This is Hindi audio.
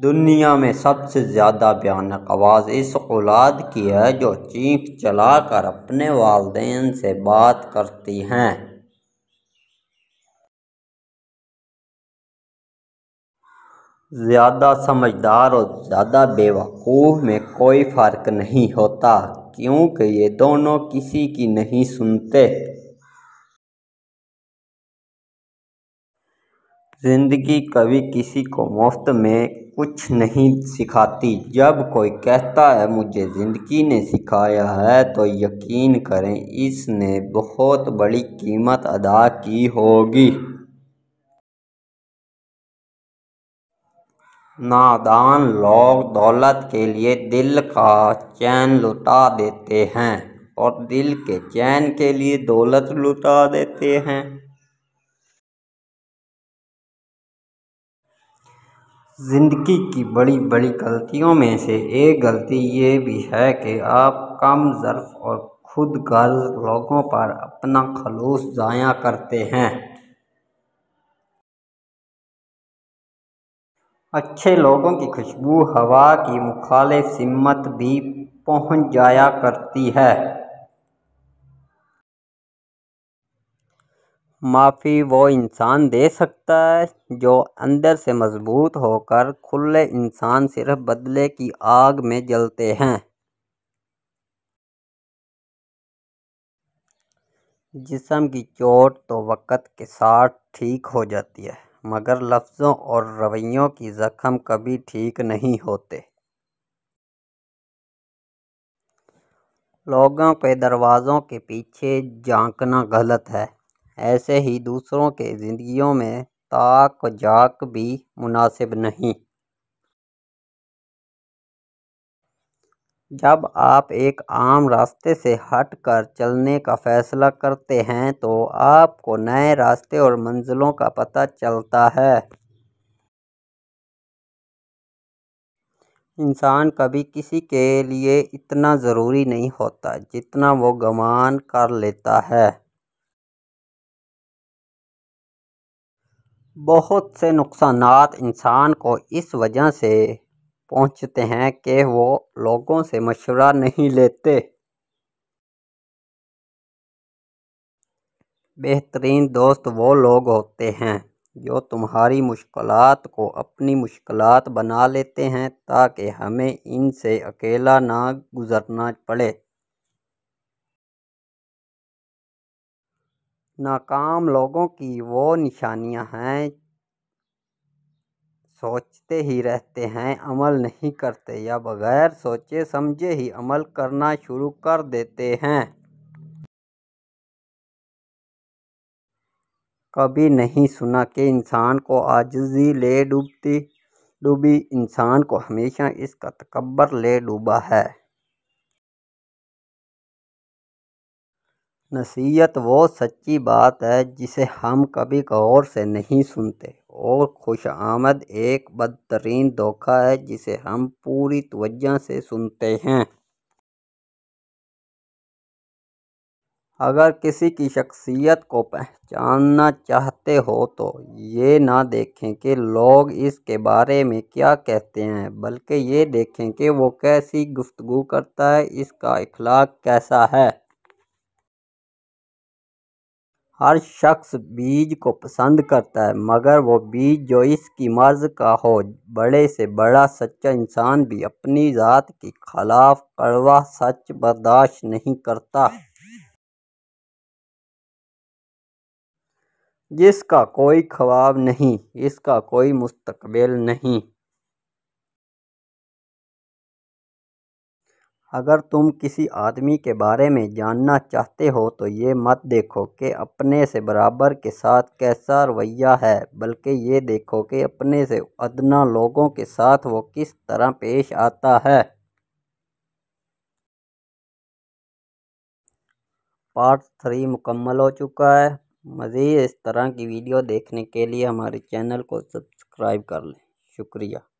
दुनिया में सबसे ज़्यादा भयानक आवाज़ इस औलाद की है जो चीख चला कर अपने वालदे से बात करती हैं ज़्यादा समझदार और ज़्यादा बेवकूफ़ में कोई फ़र्क नहीं होता क्योंकि ये दोनों किसी की नहीं सुनते ज़िंदगी कभी किसी को मुफ़्त में कुछ नहीं सिखाती जब कोई कहता है मुझे ज़िंदगी ने सिखाया है तो यकीन करें इसने बहुत बड़ी कीमत अदा की होगी नादान लोग दौलत के लिए दिल का चैन लुटा देते हैं और दिल के चैन के लिए दौलत लुटा देते हैं ज़िंदगी की बड़ी बड़ी गलतियों में से एक गलती ये भी है कि आप कम ज़र्फ़ और खुद गर्ज़ लोगों पर अपना खलूस ज़ाया करते हैं अच्छे लोगों की खुशबू हवा की मुखालिफ़ सिमत भी पहुँच जाया करती है माफ़ी वो इंसान दे सकता है जो अंदर से मजबूत होकर खुले इंसान सिर्फ बदले की आग में जलते हैं जिसम की चोट तो वक़्त के साथ ठीक हो जाती है मगर लफ्ज़ों और रवैयों की ज़ख़म कभी ठीक नहीं होते लोगों के दरवाज़ों के पीछे झांकना गलत है ऐसे ही दूसरों के ज़िंदगियों में ताक जाक भी मुनासिब नहीं जब आप एक आम रास्ते से हट कर चलने का फ़ैसला करते हैं तो आपको नए रास्ते और मंजिलों का पता चलता है इंसान कभी किसी के लिए इतना ज़रूरी नहीं होता जितना वो गमान कर लेता है बहुत से नुकसान इंसान को इस वजह से पहुँचते हैं कि वो लोगों से मशवरा नहीं लेते बेहतरीन दोस्त वो लोग होते हैं जो तुम्हारी मुश्किलात को अपनी मुश्किलात बना लेते हैं ताकि हमें इनसे अकेला ना गुजरना पड़े नाकाम लोगों की वो निशानियाँ हैं सोचते ही रहते हैं अमल नहीं करते या बग़ैर सोचे समझे ही अमल करना शुरू कर देते हैं कभी नहीं सुना कि इंसान को आजजी ले डूबती डूबी इंसान को हमेशा इसका तकबर ले डूबा है नसीहत वो सच्ची बात है जिसे हम कभी गौर से नहीं सुनते और ख़ुश आमद एक बदतरीन धोखा है जिसे हम पूरी तवज्जो से सुनते हैं अगर किसी की शख्सियत को पहचानना चाहते हो तो ये ना देखें कि लोग इसके बारे में क्या कहते हैं बल्कि ये देखें कि वो कैसी गुफ्तगु करता है इसका इखलाक कैसा है हर शख्स बीज को पसंद करता है मगर वो बीज जो इसकी मर्ज़ का हो बड़े से बड़ा सच्चा इंसान भी अपनी ज़ात के खिलाफ कड़वा सच बर्दाश्त नहीं करता जिसका कोई ख्वाब नहीं इसका कोई मुस्तकबिल नहीं अगर तुम किसी आदमी के बारे में जानना चाहते हो तो ये मत देखो कि अपने से बराबर के साथ कैसा रवैया है बल्कि ये देखो कि अपने से अदना लोगों के साथ वो किस तरह पेश आता है पार्ट थ्री मुकम्मल हो चुका है मज़ीद इस तरह की वीडियो देखने के लिए हमारे चैनल को सब्सक्राइब कर लें शुक्रिया